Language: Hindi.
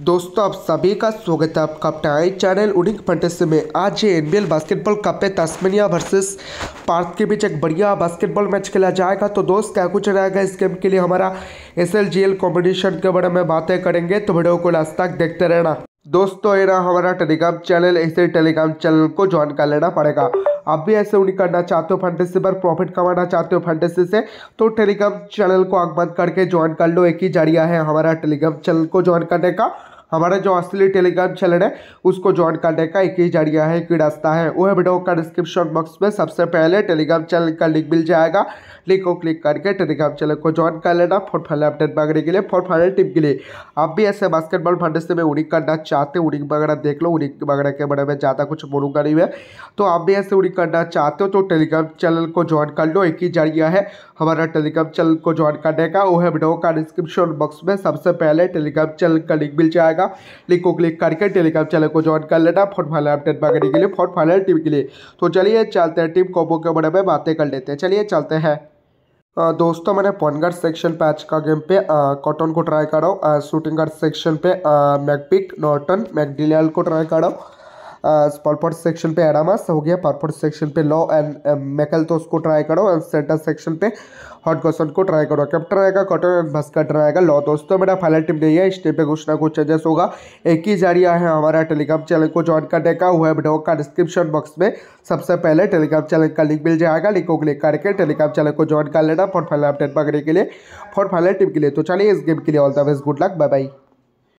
दोस्तों आप सभी का स्वागत है आपका अपने आई चैनल उडिंग फंटेसी में आज ये एनबीएल बास्केटबॉल कप में तस्मिनिया वर्सेस पार्थ के बीच एक बढ़िया बास्केटबॉल मैच खेला जाएगा तो दोस्त क्या कुछ रहेगा इस गेम के लिए हमारा S L G L competition के बारे में बातें करेंगे तो वीडियो को लास्ट तक देखते रहना दोस्तों ये रहा हमारा टेलीग्राम चैनल ऐसे टेलीग्राम चैनल को ज्वाइन कर लेना पड़ेगा आप भी ऐसे उन्हीं करना चाहते हो फंटेसी पर प्रॉफिट कमाना चाहते हो फंडेसी से तो टेलीग्राम चैनल को आग बंद करके ज्वाइन कर लो एक ही जरिया है हमारा टेलीग्राम चैनल को ज्वाइन करने का हमारा जो असली टेलीग्राम चैनल है उसको ज्वाइन करने का एक ही जरिया है एक ही रास्ता है वह वीडियो का डिस्क्रिप्शन बॉक्स में सबसे पहले टेलीग्राम चैनल का लिंक मिल जाएगा लिंक को क्लिक करके टेलीग्राम चैनल को ज्वाइन कर लेना फोर फाइनल अपडेट मांगने के लिए फोर फाइनल टीम के लिए आप भी ऐसे बास्केटबॉल से में उड़ी करना चाहते हैं उड़ी वगैरह देख लो उड़ी वगैरह के बारे में ज़्यादा कुछ बोलूँगा नहीं मैं तो आप भी ऐसे उड़ी करना चाहते हो तो टेलीग्राम चैनल को ज्वाइन कर लो एक ही जरिया है हमारा टेलीग्राम चैनल को ज्वाइन करने का वह वीडियो का डिस्क्रिप्शन बॉक्स में सबसे पहले टेलीग्राम चैनल का लिंक मिल जाएगा जाएगा लिंक को क्लिक करके टेलीग्राम चैनल को ज्वाइन कर लेना फॉर फाइनल अपडेट मांगने के लिए फॉर फाइनल टीम के लिए तो चलिए चलते हैं टीम कॉम्बो के बारे में बातें कर लेते हैं चलिए चलते हैं दोस्तों मैंने पॉनगार्ड सेक्शन पैच का गेम पे कॉटन को ट्राई कर रहा हूँ शूटिंग गार्ड सेक्शन पे मैकपिक नॉर्टन मैकडिलियल को ट्राई कर रहा हूँ परपोर्ट सेक्शन पे एडामास हो गया परपोर्ट सेक्शन पे लॉ एंड मैकल तो उसको ट्राई करो एंड सेंटर सेक्शन पे हॉट क्वेश्चन को ट्राई करो कैप्टन रहेगा कॉटन एंड भस्कर ट्राई आएगा लॉ दोस्तों मेरा फाइनल टिप नहीं है इस टिप पे कुछ ना कुछ चेंजेस होगा एक ही जरिया है हमारा टेलीग्राम चैनल को ज्वाइन करने का वह वीडियो का डिस्क्रिप्शन बॉक्स में सबसे पहले टेलीग्राम चैनल का लिंक मिल जाएगा लिंक को क्लिक करके टेलीग्राम चैनल को ज्वाइन कर लेना फॉर फाइनल अपडेट पकड़ने के लिए फॉर फाइनल टिप के लिए तो चलिए इस गेम के लिए all the best good luck bye by